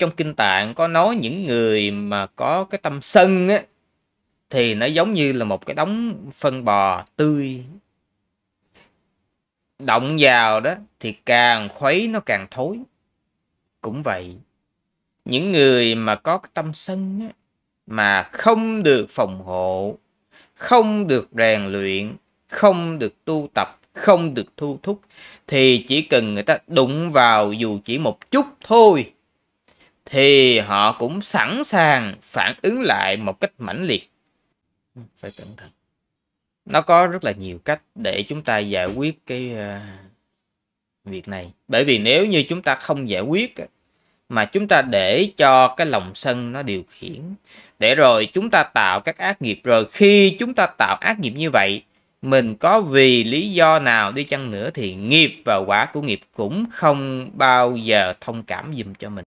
trong kinh tạng có nói những người mà có cái tâm sân á thì nó giống như là một cái đống phân bò tươi động vào đó thì càng khuấy nó càng thối cũng vậy những người mà có cái tâm sân á, mà không được phòng hộ không được rèn luyện không được tu tập không được thu thúc thì chỉ cần người ta đụng vào dù chỉ một chút thôi thì họ cũng sẵn sàng phản ứng lại một cách mãnh liệt. Phải cẩn thận. Nó có rất là nhiều cách để chúng ta giải quyết cái uh, việc này. Bởi vì nếu như chúng ta không giải quyết mà chúng ta để cho cái lòng sân nó điều khiển để rồi chúng ta tạo các ác nghiệp rồi khi chúng ta tạo ác nghiệp như vậy mình có vì lý do nào đi chăng nữa thì nghiệp và quả của nghiệp cũng không bao giờ thông cảm dùm cho mình